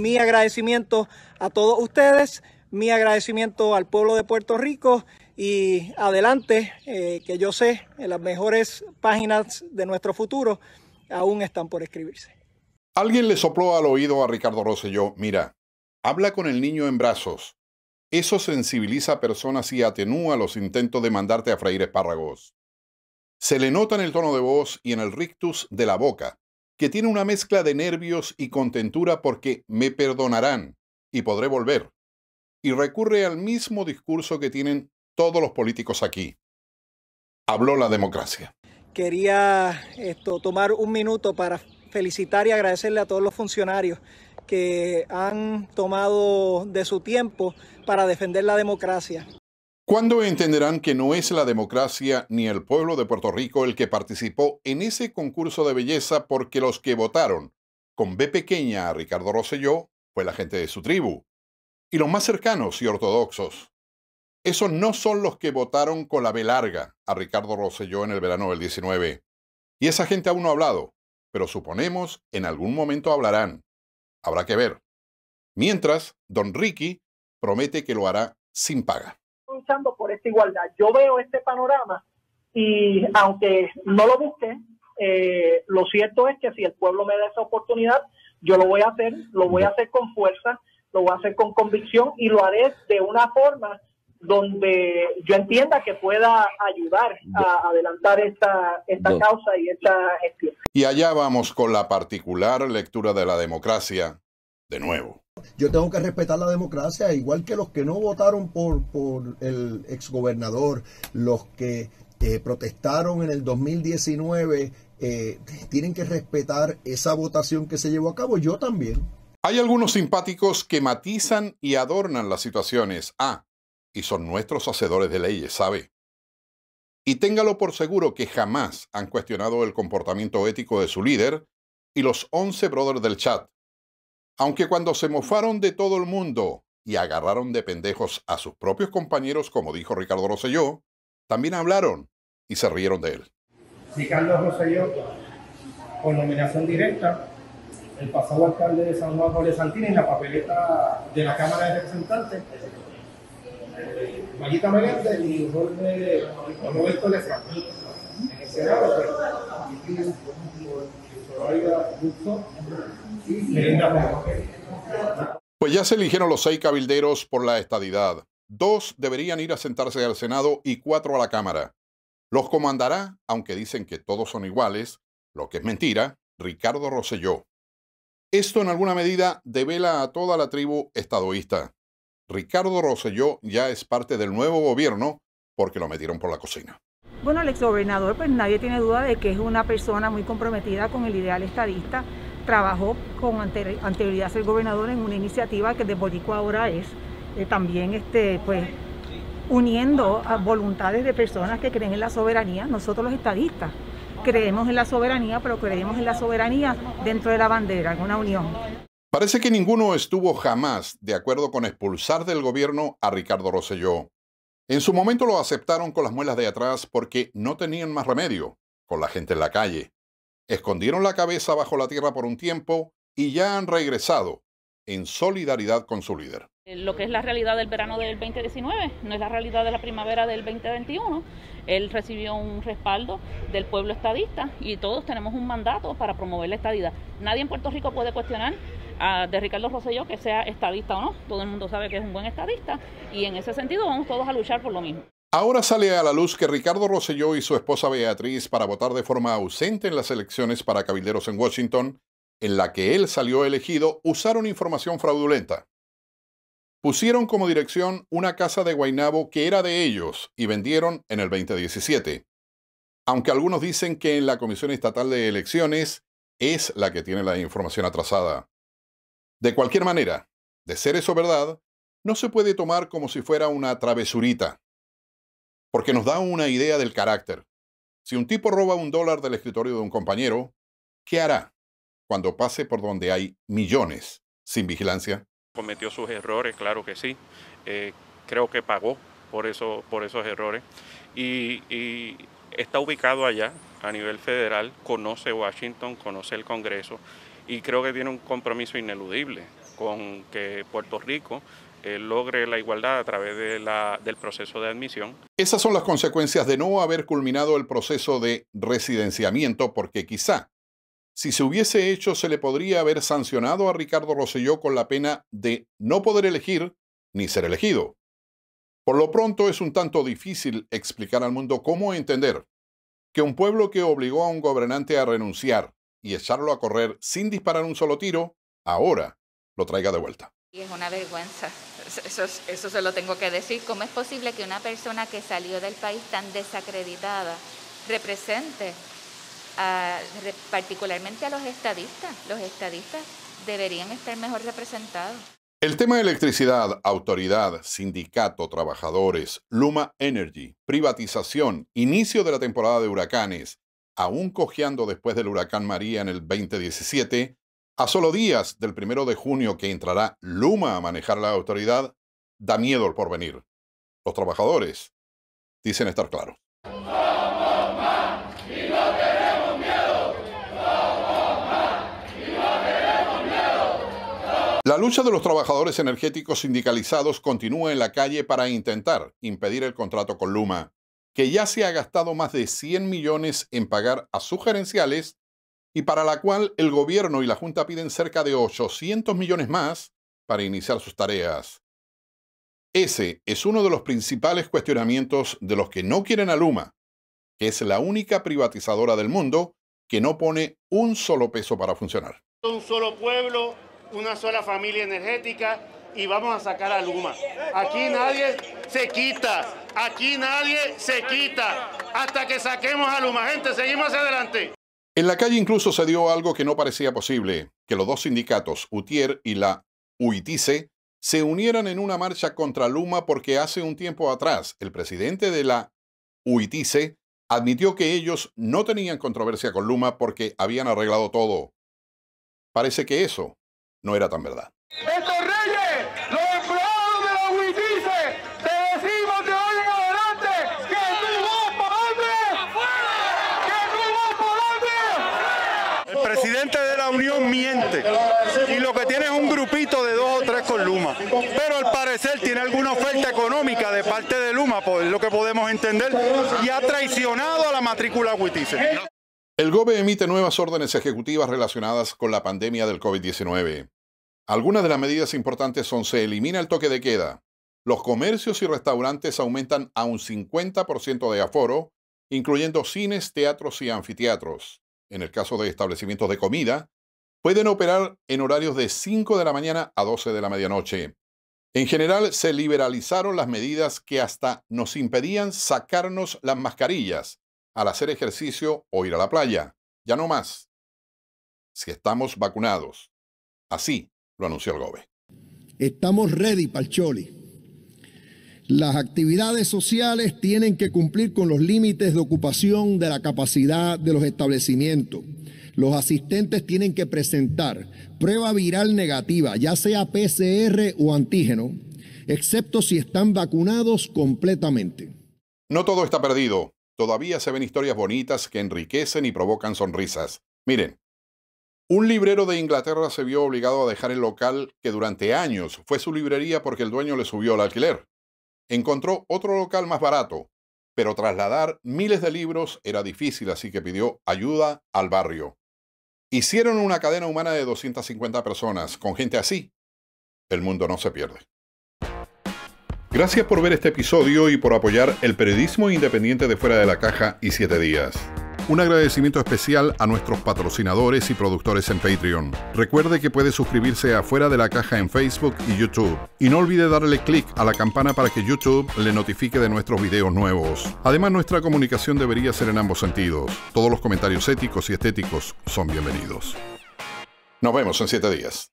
mi agradecimiento a todos ustedes, mi agradecimiento al pueblo de Puerto Rico y adelante, eh, que yo sé, en las mejores páginas de nuestro futuro aún están por escribirse. Alguien le sopló al oído a Ricardo Rosselló, mira, habla con el niño en brazos. Eso sensibiliza a personas y atenúa los intentos de mandarte a freír espárragos. Se le nota en el tono de voz y en el rictus de la boca que tiene una mezcla de nervios y contentura porque me perdonarán y podré volver. Y recurre al mismo discurso que tienen todos los políticos aquí. Habló la democracia. Quería esto, tomar un minuto para felicitar y agradecerle a todos los funcionarios que han tomado de su tiempo para defender la democracia. ¿Cuándo entenderán que no es la democracia ni el pueblo de Puerto Rico el que participó en ese concurso de belleza porque los que votaron con B pequeña a Ricardo Rosselló fue la gente de su tribu? Y los más cercanos y ortodoxos. Esos no son los que votaron con la B larga a Ricardo Rosselló en el verano del 19. Y esa gente aún no ha hablado, pero suponemos en algún momento hablarán. Habrá que ver. Mientras, don Ricky promete que lo hará sin paga luchando por esta igualdad. Yo veo este panorama y aunque no lo busque, eh, lo cierto es que si el pueblo me da esa oportunidad, yo lo voy a hacer, lo voy a hacer con fuerza, lo voy a hacer con convicción y lo haré de una forma donde yo entienda que pueda ayudar a adelantar esta, esta causa y esta gestión. Y allá vamos con la particular lectura de la democracia de nuevo yo tengo que respetar la democracia, igual que los que no votaron por, el exgobernador, los que eh, protestaron en el 2019, eh, tienen que respetar esa votación que se llevó a cabo, yo también. Hay algunos simpáticos que matizan y adornan las situaciones. Ah, y son nuestros hacedores de leyes, ¿sabe? Y téngalo por seguro que jamás han cuestionado el comportamiento ético de su líder y los 11 brothers del chat aunque cuando se mofaron de todo el mundo y agarraron de pendejos a sus propios compañeros, como dijo Ricardo Roselló, también hablaron y se rieron de él. Ricardo Rosselló, con nominación directa, el pasado alcalde de San Juan Pablo Santini en la papeleta de la Cámara de Representantes, Mayita Meléndez y Jorge de Lefranco. En el Senado, pues, pues ya se eligieron los seis cabilderos por la estadidad. Dos deberían ir a sentarse al Senado y cuatro a la Cámara. Los comandará, aunque dicen que todos son iguales, lo que es mentira, Ricardo Roselló. Esto en alguna medida devela a toda la tribu estadoísta. Ricardo Roselló ya es parte del nuevo gobierno porque lo metieron por la cocina. Bueno, el exgobernador, pues nadie tiene duda de que es una persona muy comprometida con el ideal estadista trabajó con anterioridad ser gobernador en una iniciativa que de Boricua ahora es eh, también este, pues, uniendo a voluntades de personas que creen en la soberanía, nosotros los estadistas. Creemos en la soberanía, pero creemos en la soberanía dentro de la bandera, en una unión. Parece que ninguno estuvo jamás de acuerdo con expulsar del gobierno a Ricardo Rosselló. En su momento lo aceptaron con las muelas de atrás porque no tenían más remedio, con la gente en la calle escondieron la cabeza bajo la tierra por un tiempo y ya han regresado en solidaridad con su líder. Eh, lo que es la realidad del verano del 2019 no es la realidad de la primavera del 2021. Él recibió un respaldo del pueblo estadista y todos tenemos un mandato para promover la estadidad. Nadie en Puerto Rico puede cuestionar a, de Ricardo Rosselló que sea estadista o no. Todo el mundo sabe que es un buen estadista y en ese sentido vamos todos a luchar por lo mismo. Ahora sale a la luz que Ricardo Rosselló y su esposa Beatriz para votar de forma ausente en las elecciones para cabilderos en Washington, en la que él salió elegido, usaron información fraudulenta. Pusieron como dirección una casa de Guaynabo que era de ellos y vendieron en el 2017. Aunque algunos dicen que en la Comisión Estatal de Elecciones es la que tiene la información atrasada. De cualquier manera, de ser eso verdad, no se puede tomar como si fuera una travesurita porque nos da una idea del carácter. Si un tipo roba un dólar del escritorio de un compañero, ¿qué hará cuando pase por donde hay millones sin vigilancia? Cometió sus errores, claro que sí. Eh, creo que pagó por, eso, por esos errores. Y, y está ubicado allá a nivel federal, conoce Washington, conoce el Congreso y creo que tiene un compromiso ineludible con que Puerto Rico eh, logre la igualdad a través de del proceso de admisión. Esas son las consecuencias de no haber culminado el proceso de residenciamiento, porque quizá, si se hubiese hecho, se le podría haber sancionado a Ricardo Rosselló con la pena de no poder elegir ni ser elegido. Por lo pronto es un tanto difícil explicar al mundo cómo entender que un pueblo que obligó a un gobernante a renunciar y echarlo a correr sin disparar un solo tiro, ahora lo traiga de vuelta. Y es una vergüenza. Eso, eso se lo tengo que decir. ¿Cómo es posible que una persona que salió del país tan desacreditada represente particularmente a los estadistas? Los estadistas deberían estar mejor representados. El tema de electricidad, autoridad, sindicato, trabajadores, Luma Energy, privatización, inicio de la temporada de huracanes, aún cojeando después del huracán María en el 2017, a solo días del primero de junio que entrará Luma a manejar la autoridad, da miedo el porvenir. Los trabajadores dicen estar claros. La lucha de los trabajadores energéticos sindicalizados continúa en la calle para intentar impedir el contrato con Luma, que ya se ha gastado más de 100 millones en pagar a sus gerenciales y para la cual el gobierno y la Junta piden cerca de 800 millones más para iniciar sus tareas. Ese es uno de los principales cuestionamientos de los que no quieren a Luma, que es la única privatizadora del mundo que no pone un solo peso para funcionar. Un solo pueblo, una sola familia energética y vamos a sacar a Luma. Aquí nadie se quita, aquí nadie se quita hasta que saquemos a Luma. Gente, seguimos hacia adelante. En la calle incluso se dio algo que no parecía posible, que los dos sindicatos, UTIER y la UITICE, se unieran en una marcha contra Luma porque hace un tiempo atrás el presidente de la UITICE admitió que ellos no tenían controversia con Luma porque habían arreglado todo. Parece que eso no era tan verdad. presidente de la Unión miente y lo que tiene es un grupito de dos o tres con Luma. Pero al parecer tiene alguna oferta económica de parte de Luma, por lo que podemos entender, y ha traicionado a la matrícula Huitice. El GOBE emite nuevas órdenes ejecutivas relacionadas con la pandemia del COVID-19. Algunas de las medidas importantes son se elimina el toque de queda, los comercios y restaurantes aumentan a un 50% de aforo, incluyendo cines, teatros y anfiteatros en el caso de establecimientos de comida, pueden operar en horarios de 5 de la mañana a 12 de la medianoche. En general, se liberalizaron las medidas que hasta nos impedían sacarnos las mascarillas al hacer ejercicio o ir a la playa. Ya no más. Si estamos vacunados. Así lo anunció el GOBE. Estamos ready para las actividades sociales tienen que cumplir con los límites de ocupación de la capacidad de los establecimientos. Los asistentes tienen que presentar prueba viral negativa, ya sea PCR o antígeno, excepto si están vacunados completamente. No todo está perdido. Todavía se ven historias bonitas que enriquecen y provocan sonrisas. Miren, un librero de Inglaterra se vio obligado a dejar el local que durante años fue su librería porque el dueño le subió el alquiler. Encontró otro local más barato, pero trasladar miles de libros era difícil, así que pidió ayuda al barrio. Hicieron una cadena humana de 250 personas. Con gente así, el mundo no se pierde. Gracias por ver este episodio y por apoyar el periodismo independiente de Fuera de la Caja y Siete Días. Un agradecimiento especial a nuestros patrocinadores y productores en Patreon. Recuerde que puede suscribirse afuera de la Caja en Facebook y YouTube. Y no olvide darle clic a la campana para que YouTube le notifique de nuestros videos nuevos. Además, nuestra comunicación debería ser en ambos sentidos. Todos los comentarios éticos y estéticos son bienvenidos. Nos vemos en siete días.